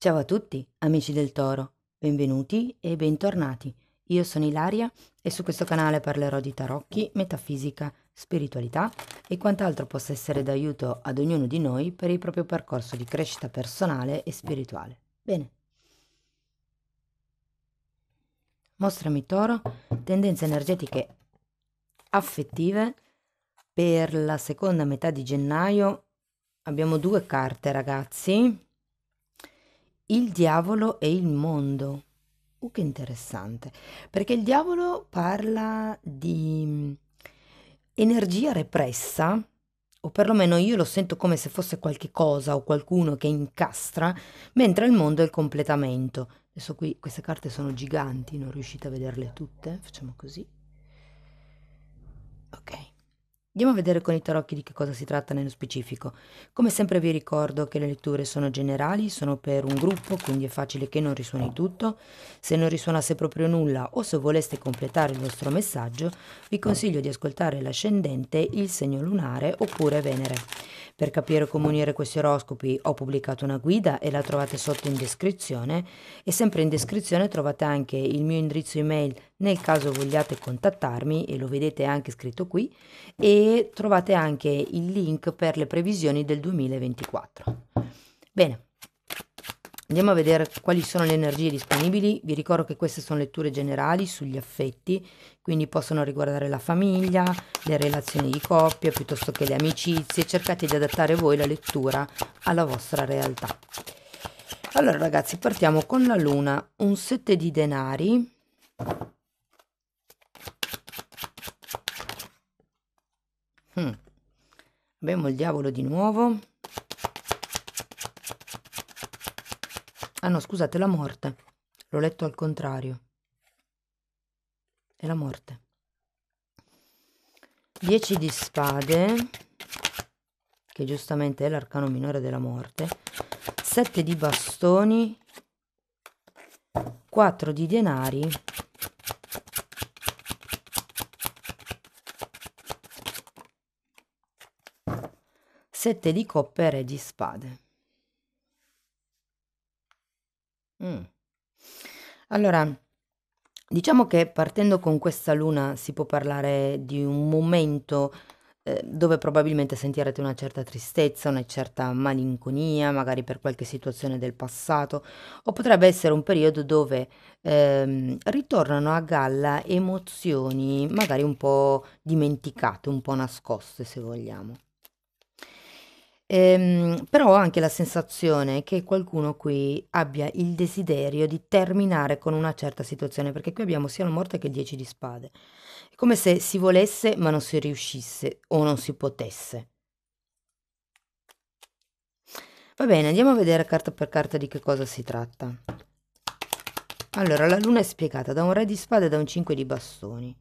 Ciao a tutti, amici del toro, benvenuti e bentornati. Io sono Ilaria e su questo canale parlerò di tarocchi, metafisica, spiritualità e quant'altro possa essere d'aiuto ad ognuno di noi per il proprio percorso di crescita personale e spirituale. Bene. Mostrami toro, tendenze energetiche affettive per la seconda metà di gennaio. Abbiamo due carte, ragazzi il diavolo e il mondo. Uh, che interessante, perché il diavolo parla di mm, energia repressa, o perlomeno io lo sento come se fosse qualche cosa o qualcuno che incastra, mentre il mondo è il completamento. Adesso qui queste carte sono giganti, non riuscite a vederle tutte, facciamo così. Andiamo a vedere con i tarocchi di che cosa si tratta nello specifico. Come sempre vi ricordo che le letture sono generali, sono per un gruppo, quindi è facile che non risuoni tutto. Se non risuonasse proprio nulla o se voleste completare il vostro messaggio, vi consiglio di ascoltare l'ascendente, il segno lunare oppure Venere. Per capire come unire questi oroscopi ho pubblicato una guida e la trovate sotto in descrizione e sempre in descrizione trovate anche il mio indirizzo email nel caso vogliate contattarmi e lo vedete anche scritto qui e trovate anche il link per le previsioni del 2024. Bene, Andiamo a vedere quali sono le energie disponibili. Vi ricordo che queste sono letture generali sugli affetti, quindi possono riguardare la famiglia, le relazioni di coppia, piuttosto che le amicizie. Cercate di adattare voi la lettura alla vostra realtà. Allora ragazzi, partiamo con la luna, un 7 di denari. Hmm. Abbiamo il diavolo di nuovo, Ah no, scusate, la morte. L'ho letto al contrario. È la morte. 10 di spade, che giustamente è l'arcano minore della morte. 7 di bastoni. 4 di denari. Sette di coppe e re di spade. Mm. Allora, diciamo che partendo con questa luna si può parlare di un momento, eh, dove probabilmente sentirete una certa tristezza, una certa malinconia, magari per qualche situazione del passato, o potrebbe essere un periodo dove, ehm, ritornano a galla emozioni magari un po' dimenticate, un po' nascoste se vogliamo. Ehm, però ho anche la sensazione che qualcuno qui abbia il desiderio di terminare con una certa situazione, perché qui abbiamo sia la morte che il 10 di spade. È come se si volesse ma non si riuscisse o non si potesse. Va bene, andiamo a vedere carta per carta di che cosa si tratta. Allora, la luna è spiegata da un re di spade e da un 5 di bastoni.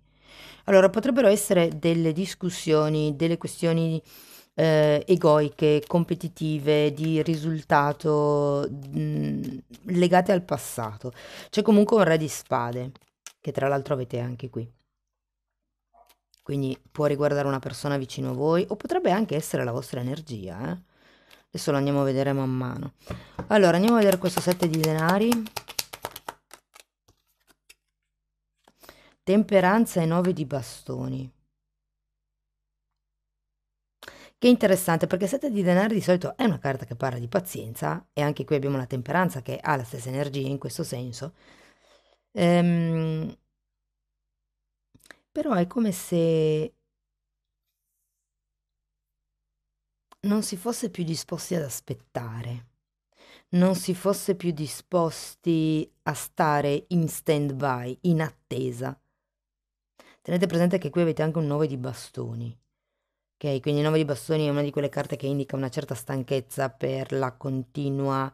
Allora, potrebbero essere delle discussioni, delle questioni eh, egoiche, competitive, di risultato, mh, mm, legate al passato. C'è comunque un re di spade, che tra l'altro avete anche qui. Quindi può riguardare una persona vicino a voi o potrebbe anche essere la vostra energia. Eh? Adesso lo andiamo a vedere man mano. Allora, andiamo a vedere questo sette di denari. Temperanza e nove di bastoni. Che interessante perché Sette di denari di solito è una carta che parla di pazienza e anche qui abbiamo la temperanza che ha la stessa energia in questo senso. Ehm, però è come se non si fosse più disposti ad aspettare, non si fosse più disposti a stare in stand-by, in attesa. Tenete presente che qui avete anche un 9 di bastoni Okay, quindi il 9 di bastoni è una di quelle carte che indica una certa stanchezza per continua,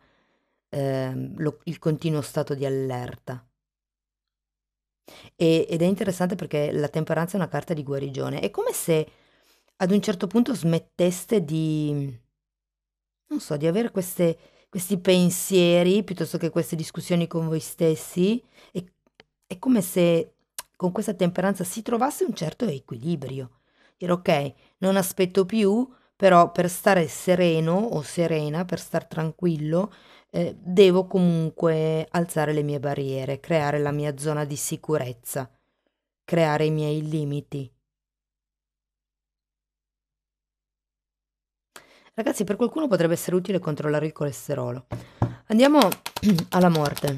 ehm, lo, il continuo stato di allerta. E, ed è interessante perché la temperanza è una carta di guarigione. È come se ad un certo punto smetteste di, non so, di avere queste, questi pensieri piuttosto che queste discussioni con voi stessi. E, è come se con questa temperanza si trovasse un certo equilibrio dire ok, non aspetto più, però per stare sereno o serena, per star tranquillo, eh, devo comunque alzare le mie barriere, creare la mia zona di sicurezza, creare i miei limiti. Ragazzi, per qualcuno potrebbe essere utile controllare il colesterolo. Andiamo alla morte.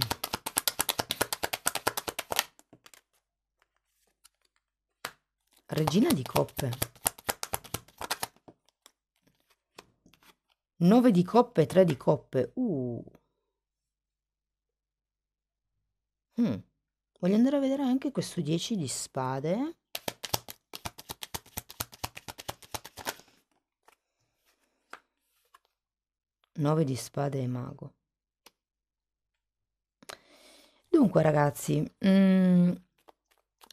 Regina di coppe. 9 di coppe, 3 di coppe. Uh. Mm. Voglio andare a vedere anche questo 10 di spade. Nove di spade e mago. Dunque ragazzi, mm,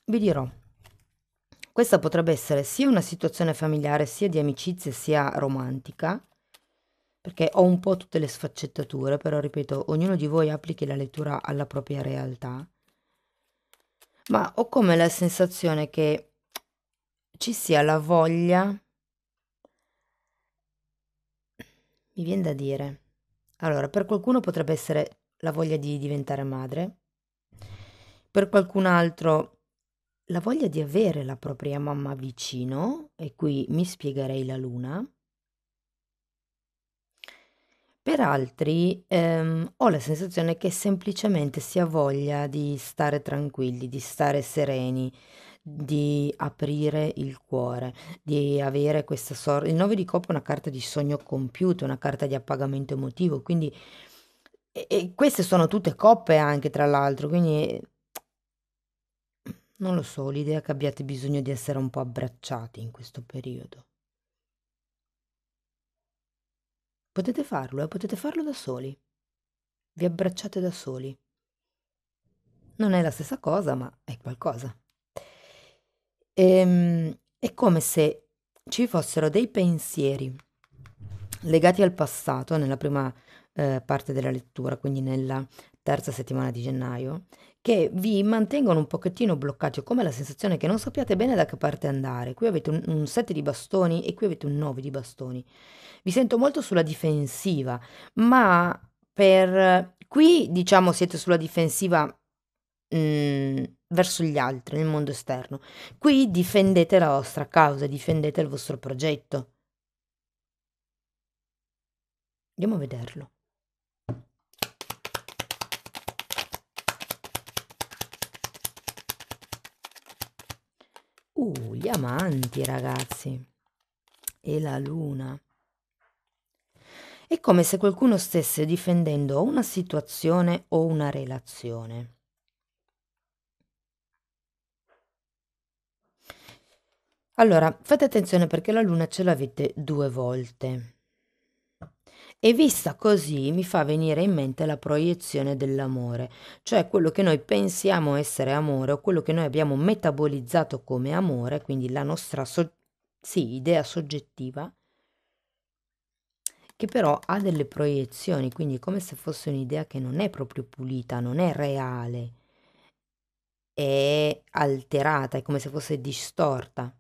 vi dirò, questa potrebbe essere sia una situazione familiare, sia di amicizia, sia romantica, perché ho un po' tutte le sfaccettature, però ripeto, ognuno di voi applichi la lettura alla propria realtà. Ma ho come la sensazione che ci sia la voglia, mi viene da dire, allora, per qualcuno potrebbe essere la voglia di diventare madre, per qualcun altro la voglia di avere la propria mamma vicino, e qui mi spiegherei la luna, per altri ehm, ho la sensazione che semplicemente si ha voglia di stare tranquilli, di stare sereni, di aprire il cuore, di avere questa sorta... Il 9 di coppa è una carta di sogno compiuto, una carta di appagamento emotivo, quindi... E, e queste sono tutte coppe anche, tra l'altro, quindi non lo so, l'idea che abbiate bisogno di essere un po' abbracciati in questo periodo. Potete farlo, eh? potete farlo da soli. Vi abbracciate da soli. Non è la stessa cosa, ma è qualcosa. Ehm, è come se ci fossero dei pensieri legati al passato nella prima eh, parte della lettura, quindi nella terza settimana di gennaio, che vi mantengono un pochettino bloccati o come la sensazione che non sappiate bene da che parte andare. Qui avete un, un 7 di bastoni e qui avete un 9 di bastoni. Vi sento molto sulla difensiva, ma per qui diciamo siete sulla difensiva mh, mm, verso gli altri, nel mondo esterno. Qui difendete la vostra causa, difendete il vostro progetto. Andiamo a vederlo. diamanti, ragazzi. E la luna. È come se qualcuno stesse difendendo una situazione o una relazione. Allora, fate attenzione perché la luna ce l'avete due volte. E vista così mi fa venire in mente la proiezione dell'amore, cioè quello che noi pensiamo essere amore o quello che noi abbiamo metabolizzato come amore, quindi la nostra so- sì, idea soggettiva, che però ha delle proiezioni, quindi come se fosse un'idea che non è proprio pulita, non è reale, è alterata, è come se fosse distorta.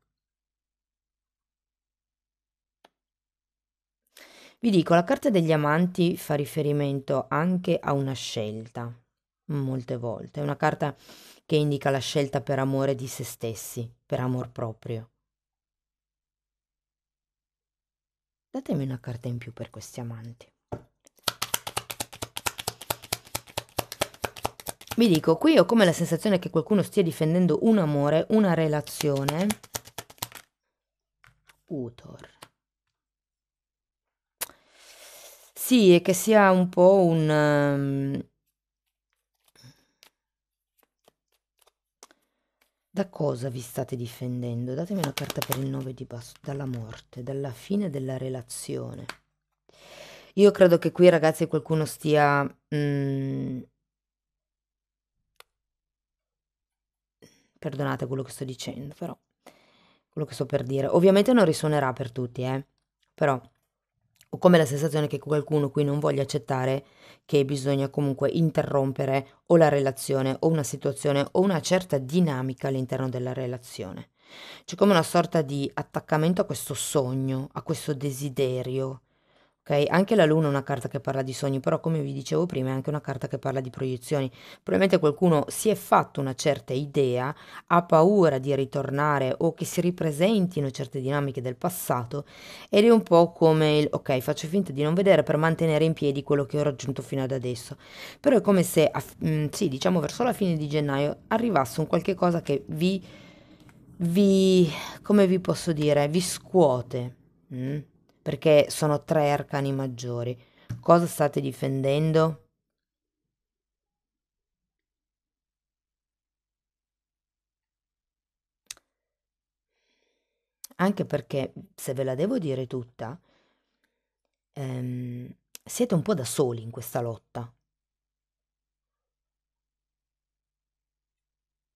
Vi dico, la carta degli amanti fa riferimento anche a una scelta, molte volte. È una carta che indica la scelta per amore di se stessi, per amor proprio. Datemi una carta in più per questi amanti. Vi dico, qui ho come la sensazione che qualcuno stia difendendo un amore, una relazione. Utor. Sì, e che sia un po' un... Um, Da cosa vi state difendendo? Datemi una carta per il 9 di basso. Dalla morte, dalla fine della relazione. Io credo che qui, ragazzi, qualcuno stia... Mm, perdonate quello che sto dicendo, però... Quello che sto per dire. Ovviamente non risuonerà per tutti, eh. Però ho come la sensazione che qualcuno qui non voglia accettare che bisogna comunque interrompere o la relazione o una situazione o una certa dinamica all'interno della relazione. C'è come una sorta di attaccamento a questo sogno, a questo desiderio anche la luna è una carta che parla di sogni, però come vi dicevo prima è anche una carta che parla di proiezioni. Probabilmente qualcuno si è fatto una certa idea, ha paura di ritornare o che si ripresentino certe dinamiche del passato ed è un po' come il ok, faccio finta di non vedere per mantenere in piedi quello che ho raggiunto fino ad adesso. Però è come se, mm, sì, diciamo verso la fine di gennaio arrivasse un qualche cosa che vi vi, come vi posso dire, vi scuote. Mm? perché sono tre arcani maggiori. Cosa state difendendo? Anche perché, se ve la devo dire tutta, ehm, siete un po' da soli in questa lotta.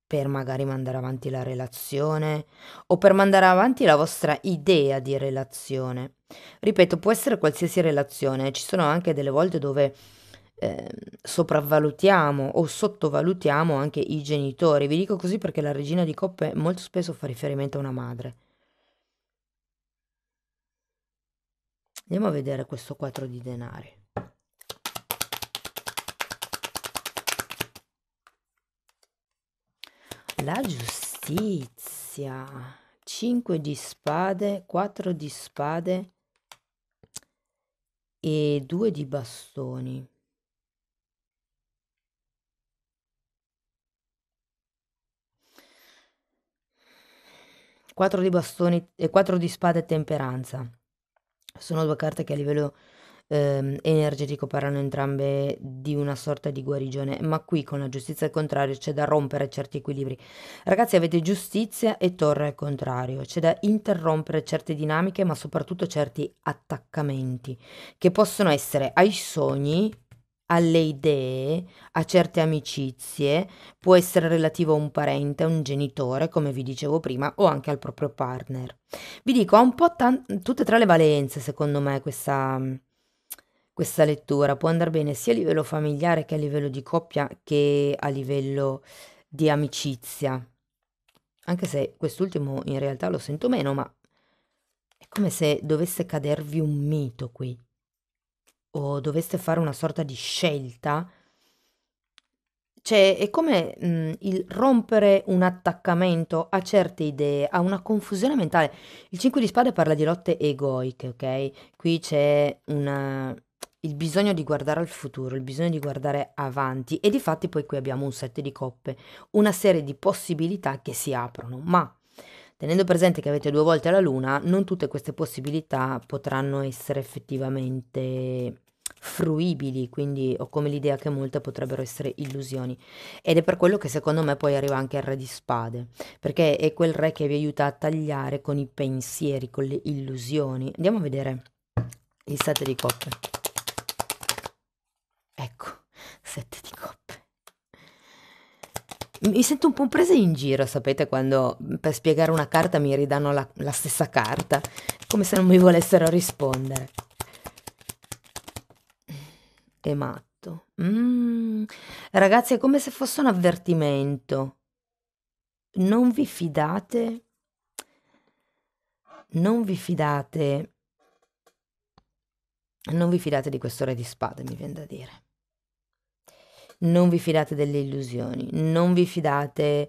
per magari mandare avanti la relazione o per mandare avanti la vostra idea di relazione. Ripeto, può essere qualsiasi relazione, ci sono anche delle volte dove eh, sopravvalutiamo o sottovalutiamo anche i genitori. Vi dico così perché la regina di coppe molto spesso fa riferimento a una madre. Andiamo a vedere questo quadro di denari. La giustizia. 5 di spade, 4 di spade e 2 di bastoni. Quattro di bastoni e quattro di spade temperanza. Sono due carte che a livello ehm, energetico parlano entrambe di una sorta di guarigione, ma qui con la giustizia al contrario c'è da rompere certi equilibri. Ragazzi avete giustizia e torre al contrario, c'è da interrompere certe dinamiche ma soprattutto certi attaccamenti che possono essere ai sogni alle idee, a certe amicizie, può essere relativo a un parente, a un genitore, come vi dicevo prima, o anche al proprio partner. Vi dico, ha un po' tan- tutte e tre le valenze, secondo me, questa, questa lettura può andare bene sia a livello familiare che a livello di coppia che a livello di amicizia. Anche se quest'ultimo in realtà lo sento meno, ma è come se dovesse cadervi un mito qui. O doveste fare una sorta di scelta. Cioè, è come mh, mm, il rompere un attaccamento a certe idee, a una confusione mentale. Il 5 di spade parla di lotte egoiche, ok? Qui c'è una, il bisogno di guardare al futuro, il bisogno di guardare avanti e di fatti poi qui abbiamo un set di coppe, una serie di possibilità che si aprono, ma tenendo presente che avete due volte la luna, non tutte queste possibilità potranno essere effettivamente fruibili, quindi ho come l'idea che molte potrebbero essere illusioni ed è per quello che secondo me poi arriva anche il re di spade, perché è quel re che vi aiuta a tagliare con i pensieri, con le illusioni. Andiamo a vedere il set di coppe. Ecco, sette di coppe. Mi sento un po' presa in giro, sapete, quando per spiegare una carta mi ridanno la, la stessa carta, come se non mi volessero rispondere. È matto. Mm. Ragazzi, è come se fosse un avvertimento. Non vi fidate. Non vi fidate. Non vi fidate di questo re di spade, mi viene da dire non vi fidate delle illusioni, non vi fidate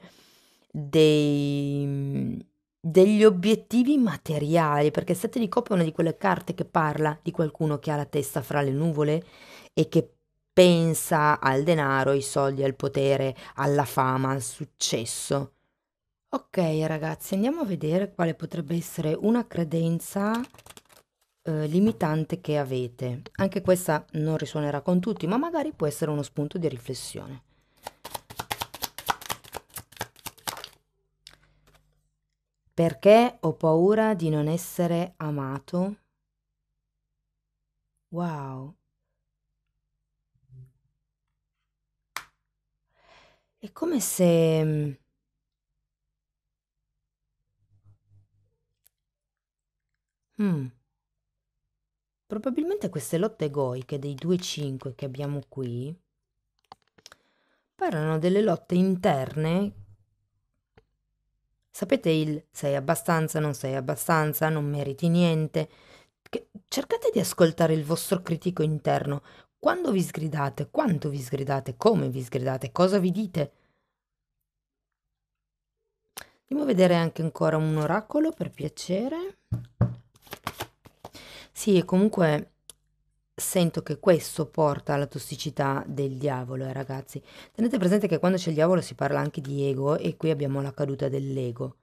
dei, degli obiettivi materiali, perché Sette di Coppe è una di quelle carte che parla di qualcuno che ha la testa fra le nuvole e che pensa al denaro, ai soldi, al potere, alla fama, al successo. Ok ragazzi, andiamo a vedere quale potrebbe essere una credenza eh, limitante che avete. Anche questa non risuonerà con tutti, ma magari può essere uno spunto di riflessione. Perché ho paura di non essere amato? Wow. È come se... Mm. Hmm, Probabilmente queste lotte egoiche dei due 5 che abbiamo qui parlano delle lotte interne. Sapete il sei abbastanza, non sei abbastanza, non meriti niente. Che cercate di ascoltare il vostro critico interno. Quando vi sgridate, quanto vi sgridate, come vi sgridate, cosa vi dite. Andiamo a vedere anche ancora un oracolo per piacere. Sì, e comunque sento che questo porta alla tossicità del diavolo, eh, ragazzi. Tenete presente che quando c'è il diavolo si parla anche di ego e qui abbiamo la caduta dell'ego.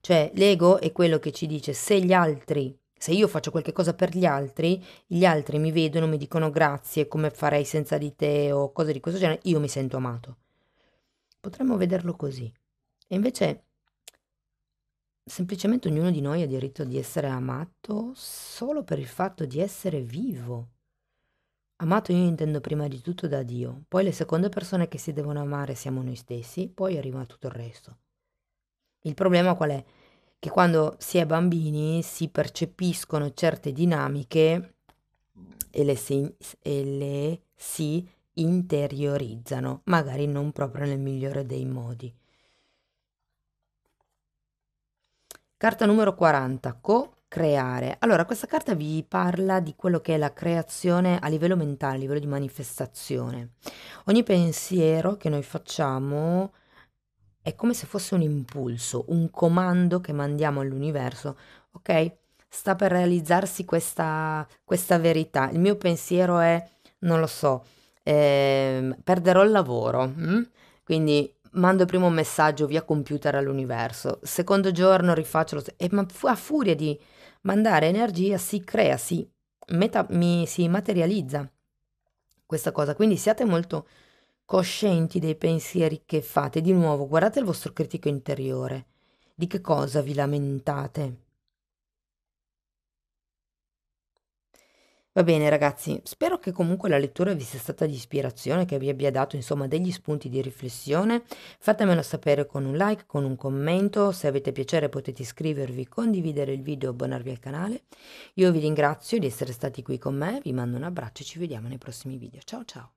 Cioè, l'ego è quello che ci dice se gli altri, se io faccio qualche cosa per gli altri, gli altri mi vedono, mi dicono grazie, come farei senza di te o cose di questo genere, io mi sento amato. Potremmo vederlo così. E invece semplicemente ognuno di noi ha diritto di essere amato solo per il fatto di essere vivo. Amato io intendo prima di tutto da Dio, poi le seconde persone che si devono amare siamo noi stessi, poi arriva tutto il resto. Il problema qual è? Che quando si è bambini si percepiscono certe dinamiche e le si, e le si interiorizzano, magari non proprio nel migliore dei modi. Carta numero 40, co-creare. Allora, questa carta vi parla di quello che è la creazione a livello mentale, a livello di manifestazione. Ogni pensiero che noi facciamo è come se fosse un impulso, un comando che mandiamo all'universo, ok? Sta per realizzarsi questa, questa verità. Il mio pensiero è, non lo so, eh, perderò il lavoro. Hm? Quindi mando prima un messaggio via computer all'universo, secondo giorno rifaccio lo stesso, e ma a furia di mandare energia si crea, si, meta, mi, si materializza questa cosa. Quindi siate molto coscienti dei pensieri che fate. Di nuovo, guardate il vostro critico interiore. Di che cosa vi lamentate? Va bene ragazzi, spero che comunque la lettura vi sia stata di ispirazione, che vi abbia dato insomma degli spunti di riflessione. Fatemelo sapere con un like, con un commento, se avete piacere potete iscrivervi, condividere il video, e abbonarvi al canale. Io vi ringrazio di essere stati qui con me, vi mando un abbraccio e ci vediamo nei prossimi video. Ciao ciao!